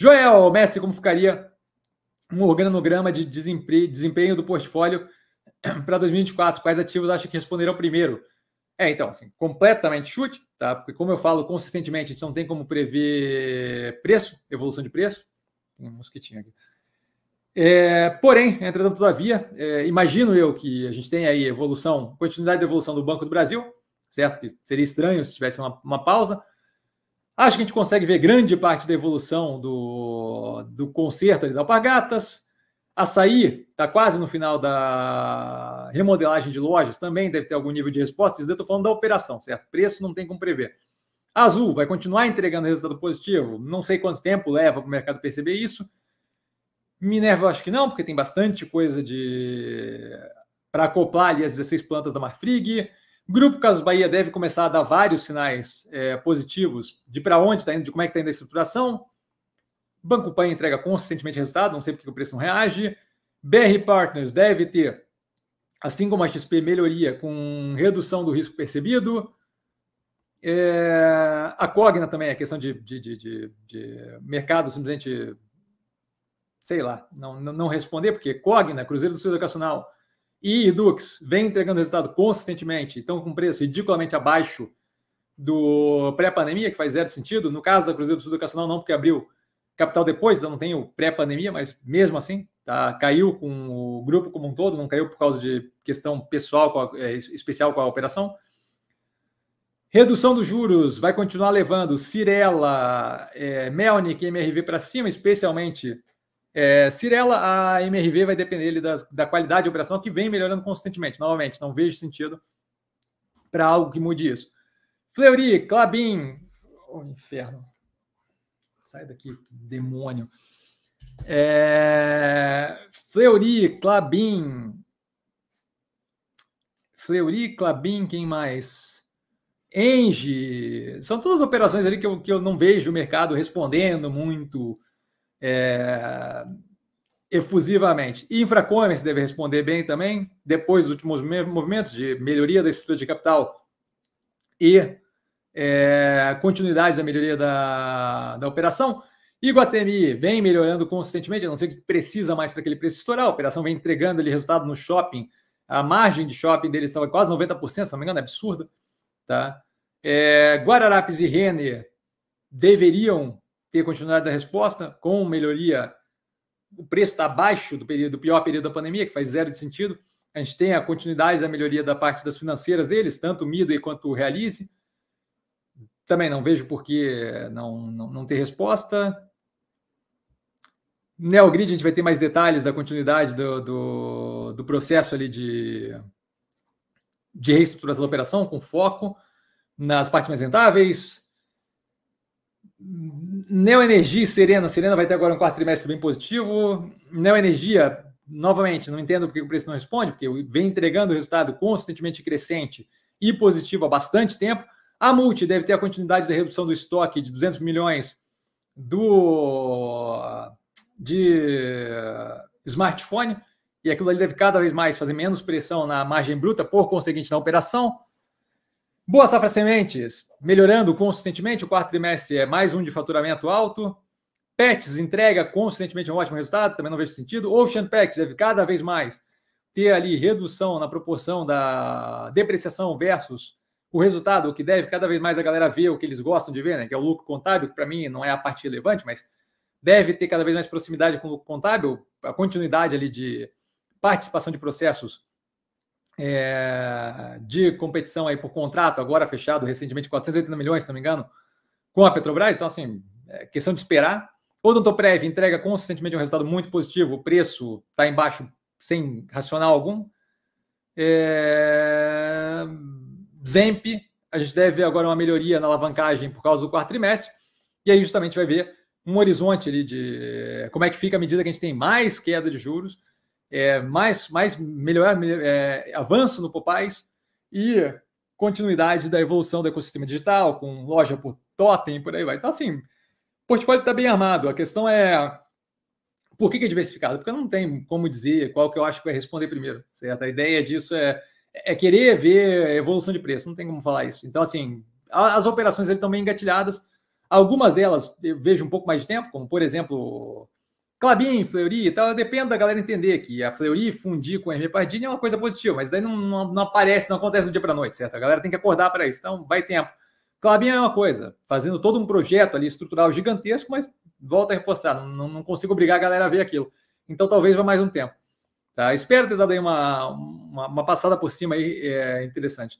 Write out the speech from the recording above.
Joel, Messi, como ficaria um organograma de desempenho do portfólio para 2024? Quais ativos acha que responderão primeiro? É, então, assim, completamente chute, tá? Porque, como eu falo consistentemente, a gente não tem como prever preço, evolução de preço. Tem um mosquitinho aqui. É, porém, entretanto, todavia, é, imagino eu que a gente tem aí evolução, continuidade da evolução do Banco do Brasil, certo? Que seria estranho se tivesse uma, uma pausa. Acho que a gente consegue ver grande parte da evolução do, do conserto ali da Alpargatas. Açaí está quase no final da remodelagem de lojas, também deve ter algum nível de resposta. Isso eu estou falando da operação, certo? Preço não tem como prever. Azul vai continuar entregando resultado positivo. Não sei quanto tempo leva para o mercado perceber isso. Minerva, acho que não, porque tem bastante coisa de para acoplar ali as 16 plantas da Marfrig. Grupo Casas Bahia deve começar a dar vários sinais é, positivos de para onde está indo, de como é que está indo a estruturação. Banco Pan entrega consistentemente resultado, não sei porque o preço não reage. BR Partners deve ter, assim como a XP, melhoria com redução do risco percebido. É, a Cogna também, a questão de, de, de, de, mercado simplesmente, sei lá, não, não responder, porque Cogna, Cruzeiro do Sul Educacional, e Dux vem entregando resultado consistentemente, então com preço ridiculamente abaixo do pré-pandemia, que faz zero sentido. No caso da Cruzeiro do Sul Educacional, não, porque abriu capital depois, então não tem o pré-pandemia, mas mesmo assim, tá, caiu com o grupo como um todo, não caiu por causa de questão pessoal, é, especial com a operação. Redução dos juros vai continuar levando Cirela, é, Melnik e MRV para cima, especialmente é, Cirela, a MRV vai depender da, da qualidade operacional que vem melhorando constantemente. Novamente, não vejo sentido para algo que mude isso. Fleury, Clabin, o oh, inferno. Sai daqui, demônio. É, Fleury, Clabin. Fleury, Clabin, quem mais? Engie. São todas operações ali que eu, que eu não vejo o mercado respondendo muito é, efusivamente. E Infracommerce deve responder bem também, depois dos últimos movimentos de melhoria da estrutura de capital e é, continuidade da melhoria da, da operação. Iguatemi vem melhorando consistentemente, a não ser que precisa mais para aquele preço estourar. A operação vem entregando ali resultado no shopping. A margem de shopping dele estava quase 90%, se não me engano, é absurdo. Tá? É, Guararapes e Renner deveriam ter continuidade da resposta com melhoria. O preço está abaixo do, período, do pior período da pandemia, que faz zero de sentido. A gente tem a continuidade da melhoria da parte das financeiras deles, tanto o quanto o Realize. Também não vejo por que não, não, não ter resposta. Neogrid, a gente vai ter mais detalhes da continuidade do, do, do processo ali de, de reestruturação da operação, com foco nas partes mais rentáveis, e Serena. Serena vai ter agora um quarto trimestre bem positivo. Energia, novamente, não entendo porque o preço não responde, porque vem entregando resultado consistentemente crescente e positivo há bastante tempo. A Multi deve ter a continuidade da redução do estoque de 200 milhões do de smartphone, e aquilo ali deve cada vez mais fazer menos pressão na margem bruta, por conseguinte, na operação. Boa Safra Sementes, melhorando consistentemente, o quarto trimestre é mais um de faturamento alto. Pets entrega consistentemente é um ótimo resultado, também não vejo sentido. Ocean Pack deve cada vez mais ter ali redução na proporção da depreciação versus o resultado, o que deve cada vez mais a galera ver o que eles gostam de ver, né? que é o lucro contábil, que para mim não é a parte relevante, mas deve ter cada vez mais proximidade com o lucro contábil, a continuidade ali de participação de processos é, de competição aí por contrato, agora fechado recentemente, 480 milhões, se não me engano, com a Petrobras. Então, assim, é questão de esperar. O Doutor Prev entrega consistentemente um resultado muito positivo, o preço está embaixo sem racional algum. É... Zemp, a gente deve ver agora uma melhoria na alavancagem por causa do quarto trimestre, e aí justamente vai ver um horizonte ali de como é que fica à medida que a gente tem mais queda de juros é, mais, mais melhor, melhor é, avanço no Popais e continuidade da evolução do ecossistema digital, com loja por totem, por aí vai. Então, assim, o portfólio está bem armado. A questão é por que, que é diversificado? Porque não tem como dizer qual que eu acho que vai responder primeiro, certo? A ideia disso é, é querer ver evolução de preço, não tem como falar isso. Então, assim, as operações estão bem engatilhadas. Algumas delas eu vejo um pouco mais de tempo, como, por exemplo, Clabin, Fleury e tal, depende da galera entender que a Fleury fundir com o Hermé Pardini é uma coisa positiva, mas daí não, não, não aparece, não acontece do dia para noite, certo? A galera tem que acordar para isso, então vai tempo. Clabin é uma coisa, fazendo todo um projeto ali estrutural gigantesco, mas volta a reforçar, não, não consigo obrigar a galera a ver aquilo. Então talvez vá mais um tempo. Tá? Espero ter dado aí uma, uma, uma passada por cima aí, é, interessante.